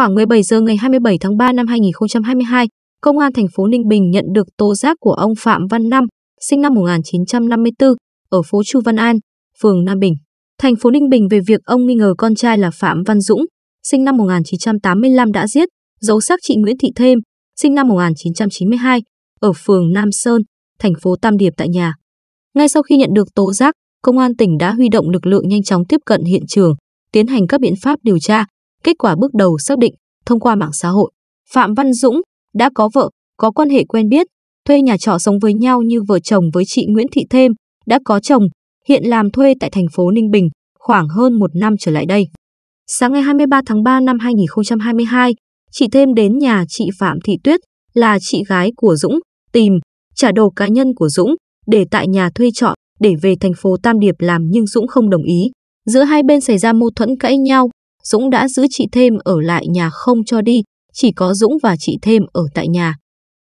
Khoảng 17 giờ ngày 27 tháng 3 năm 2022, Công an thành phố Ninh Bình nhận được tố giác của ông Phạm Văn Năm, sinh năm 1954, ở phố Chu Văn An, phường Nam Bình, thành phố Ninh Bình về việc ông nghi ngờ con trai là Phạm Văn Dũng, sinh năm 1985 đã giết, giấu xác chị Nguyễn Thị Thêm, sinh năm 1992, ở phường Nam Sơn, thành phố Tam Điệp tại nhà. Ngay sau khi nhận được tố giác, công an tỉnh đã huy động lực lượng nhanh chóng tiếp cận hiện trường, tiến hành các biện pháp điều tra, Kết quả bước đầu xác định, thông qua mạng xã hội, Phạm Văn Dũng đã có vợ, có quan hệ quen biết, thuê nhà trọ sống với nhau như vợ chồng với chị Nguyễn Thị Thêm, đã có chồng, hiện làm thuê tại thành phố Ninh Bình, khoảng hơn một năm trở lại đây. Sáng ngày 23 tháng 3 năm 2022, chị Thêm đến nhà chị Phạm Thị Tuyết, là chị gái của Dũng, tìm, trả đồ cá nhân của Dũng, để tại nhà thuê trọ, để về thành phố Tam Điệp làm nhưng Dũng không đồng ý. Giữa hai bên xảy ra mâu thuẫn cãi nhau, Dũng đã giữ chị Thêm ở lại nhà không cho đi, chỉ có Dũng và chị Thêm ở tại nhà.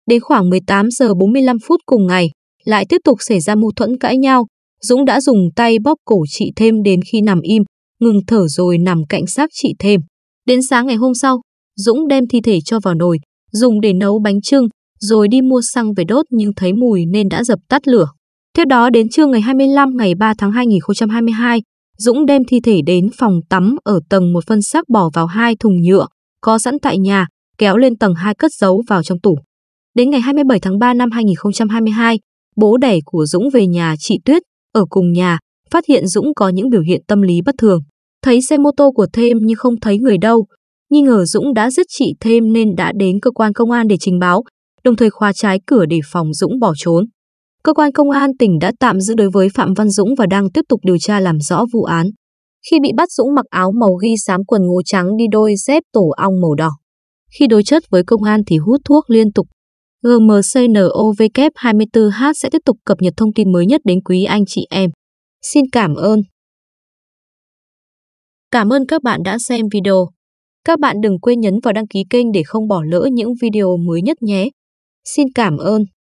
Đến khoảng 18 giờ 45 phút cùng ngày, lại tiếp tục xảy ra mâu thuẫn cãi nhau. Dũng đã dùng tay bóp cổ chị Thêm đến khi nằm im, ngừng thở rồi nằm cạnh xác chị Thêm. Đến sáng ngày hôm sau, Dũng đem thi thể cho vào nồi, dùng để nấu bánh trưng, rồi đi mua xăng về đốt nhưng thấy mùi nên đã dập tắt lửa. Theo đó, đến trưa ngày 25 ngày 3 tháng 2022, Dũng đem thi thể đến phòng tắm ở tầng một phân xác bỏ vào hai thùng nhựa, có sẵn tại nhà, kéo lên tầng 2 cất giấu vào trong tủ. Đến ngày 27 tháng 3 năm 2022, bố đẻ của Dũng về nhà chị Tuyết, ở cùng nhà, phát hiện Dũng có những biểu hiện tâm lý bất thường. Thấy xe mô tô của Thêm nhưng không thấy người đâu, nghi ngờ Dũng đã giết chị Thêm nên đã đến cơ quan công an để trình báo, đồng thời khóa trái cửa để phòng Dũng bỏ trốn. Cơ quan công an tỉnh đã tạm giữ đối với Phạm Văn Dũng và đang tiếp tục điều tra làm rõ vụ án. Khi bị bắt Dũng mặc áo màu ghi xám quần ngố trắng đi đôi dép tổ ong màu đỏ. Khi đối chất với công an thì hút thuốc liên tục. GMCNOVK24H sẽ tiếp tục cập nhật thông tin mới nhất đến quý anh chị em. Xin cảm ơn. Cảm ơn các bạn đã xem video. Các bạn đừng quên nhấn vào đăng ký kênh để không bỏ lỡ những video mới nhất nhé. Xin cảm ơn.